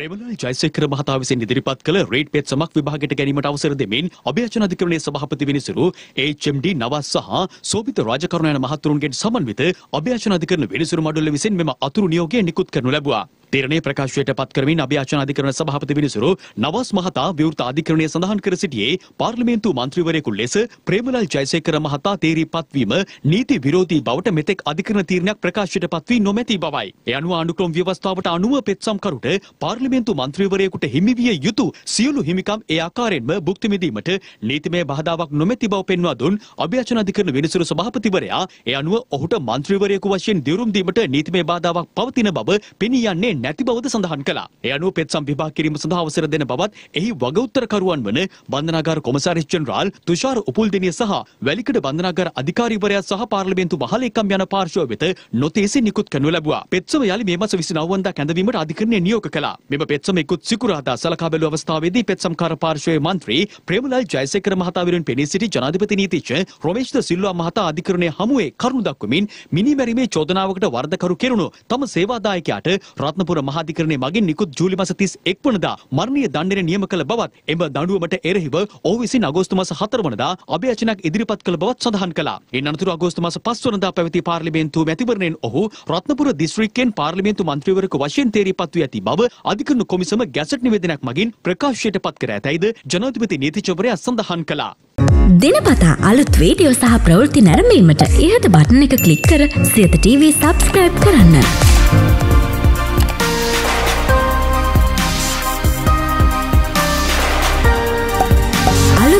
ප්‍රේමලාල් ජයසේකර මහතා විසින් ඉදිරිපත් කළ රේඩ් පෙත් සමක් විභාගයට ගැනීමට අවසර දෙමින් අභ්‍යර්ථන අධිකරණයේ සභාපති විනිසුරු HMD නවස් සහ සෝබිත රාජකරුණ යන මහතුරුන්ගෙන් සමන්විත අභ්‍යර්ථන අධිකරණ විනිසුරු මඩුල්ල විසින් මෙම අතුරු නියෝගය නිකුත් කරනු ලැබුවා. තීරණය ප්‍රකාශයට පත්කරමින් අභ්‍යාචන අධිකරණ සභාපති විනිසුරු නවස් මහතා විවෘත අධිකරණය සඳහන් කර සිටියේ පාර්ලිමේන්තු මන්ත්‍රීවරයෙකු ලෙස ප්‍රේමලාල් ජයසේකර මහතා තේරී පත්වීම නීති විරෝධී බවට මෙතෙක් අධිකරණ තීරණයක් ප්‍රකාශයට පත්වී නොමැති බවයි. එ අනුව අනුක්‍රම ව්‍යවස්ථාවට අනුව පෙත්සම්කරුට පාර්ලිමේන්තු මන්ත්‍රීවරයෙකුට හිමිවිය යුතු සියලු හිමිකම් ඒ ආකාරයෙන්ම භුක්ති විඳීමට නීතිමය බාධාවක් නොමැති බව පෙන්වා දුන් අභ්‍යාචන අධිකරණ විනිසුරු සභාපතිවරයා ඒ අනුව ඔහුට මන්ත්‍රීවරයෙකු වශයෙන් දිරුම් දීමට නීතිමය බාධාවක් පවතින බව පෙනී යන්නේ නැති බවද සඳහන් කළා. ඒ අනුව පෙත්සම් විභාග කිරීම සඳහා අවසර දෙන බවත් එහි වගඋත්තරකරුවන් වන බන්ධනාගාර කොමසාරිස් ජෙනරාල් තුෂාර් උපුල්දිනිය සහ වැලිකඩ බන්ධනාගාර අධිකාරීවරයා සහ පාර්ලිමේන්තු වහලේකම් යන පාර්ශ්ව වෙත නොතේසි නිකුත් කරනු ලැබුවා. පෙත්සම යාලි මේ මස 29 වනදා කැඳවීමට අධිකරණය නියෝග කළා. මෙම පෙත්සම එක්කුත් සිකුරාදා සලකා බැලූ අවස්ථාවේදී පෙත්සම්කාර පාර්ශ්වයේ මන්ත්‍රී ප්‍රේමලාල් ජයසේකර මහතා විරුන් පෙනී සිටි ජනාධිපති නීතිච්ච රොමේෂ්ද සිල්වා මහතා අධිකරණය හමුවේ කරුණු දක්වමින් මිනිමැරීමේ චෝදනාවකට වරදකරු කෙරුණු තම සේවාදායකයාට රත්නපුර අනුරාධපුර මහාධිකරණය මගින් නිකුත් ජූලි මස 31 වනදා මරණීය දඬුවම නියම කළ බවත් එම දඬුවමට එරෙහිව ඔහු විසින් අගෝස්තු මාස 4 වනදා අභියචනක් ඉදිරිපත් කළ බවත් සඳහන් කළා. ඉන් අනතුරුව අගෝස්තු මාස 5 වනදා පැවති පාර්ලිමේන්තුව මැතිවරණයෙන් ඔහු රත්නපුර දිස්ත්‍රික්කයෙන් පාර්ලිමේන්තු මන්ත්‍රීවරයෙකු වශයෙන් තේරී පත්වී ඇති බව අධිකරණ කොමිසම ගැසට් නිවේදනයක් මගින් ප්‍රකාශයට පත් කර ඇතැයිද ජනාධිපති නීතිචවරයා සඳහන් කළා. දෙනපතා අලුත් වීඩියෝ සහ ප්‍රවෘත්ති නැරඹීමට ඉහත බටන එක ක්ලික් කර සියත TV සබස්ක්‍රයිබ් කරන්න.